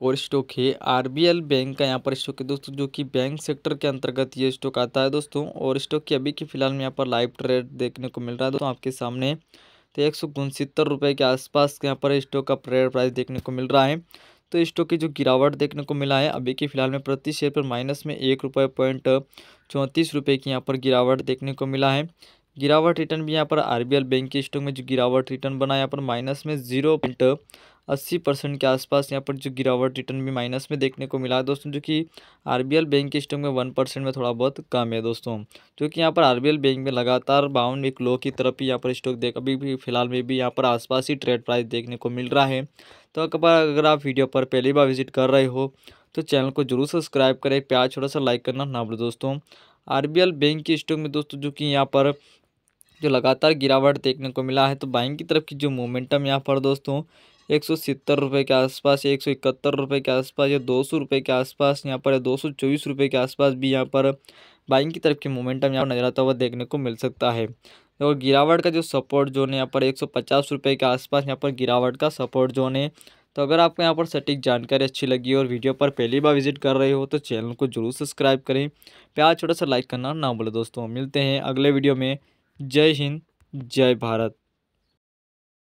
core stock है RBL bank का यहाँ पर स्टॉक है दोस्तों जो कि बैंक सेक्टर के अंतर्गत ये स्टॉक आता है दोस्तों और स्टॉक की अभी की फिलहाल में यहाँ पर लाइव ट्रेड देखने को मिल रहा है दोस्तों आपके सामने तो एक सौ के आसपास यहाँ पर स्टॉक का ट्रेड प्राइस देखने को मिल रहा है तो स्टॉक की जो गिरावट देखने को मिला है अभी के फिलहाल में प्रति शेयर पर माइनस में एक रुपये पॉइंट चौंतीस रुपये की यहाँ पर गिरावट देखने को मिला है गिरावट रिटर्न भी यहाँ पर आरबीएल बैंक के स्टॉक में जो गिरावट रिटर्न बना यहाँ पर माइनस में जीरो पॉइंट अस्सी परसेंट के आसपास यहाँ पर जो गिरावट रिटर्न भी माइनस में देखने को मिला है दोस्तों जो कि आरबीएल बैंक के स्टॉक में वन परसेंट में थोड़ा बहुत कम है दोस्तों जो कि यहाँ पर आरबीएल बैंक में लगातार बाउंड एक लो की तरफ ही यहाँ पर स्टॉक देख अभी भी फिलहाल में भी यहाँ पर आसपास ही ट्रेड प्राइस देखने को मिल रहा है तो अगर आप वीडियो पर पहली बार विजिट कर रहे हो तो चैनल को जरूर सब्सक्राइब करें प्यार छोटा सा लाइक करना ना भूलें दोस्तों आर बैंक के स्टॉक में दोस्तों जो कि यहाँ पर जो लगातार गिरावट देखने को मिला है तो बाइंग की तरफ की जो मोमेंटम यहाँ पर दोस्तों एक सौ सत्तर रुपये के आसपास एक सौ इकहत्तर रुपये के आसपास या दो सौ रुपये के आसपास यहाँ पर दो सौ चौबीस रुपये के आसपास भी यहाँ पर बाइंग की तरफ की मोमेंटम यहाँ पर नजर आता हुआ देखने को मिल सकता है और गिरावट का जो सपोर्ट जोन है यहाँ पर एक सौ पचास रुपये के आसपास यहाँ पर गिरावट का सपोर्ट जोन है तो अगर आपको यहाँ पर सटीक जानकारी अच्छी लगी और वीडियो पर पहली बार विजिट कर रहे हो तो चैनल को जरूर सब्सक्राइब करें प्यार छोटा सा लाइक करना ना भूलें दोस्तों मिलते हैं अगले वीडियो में जय हिंद जय भारत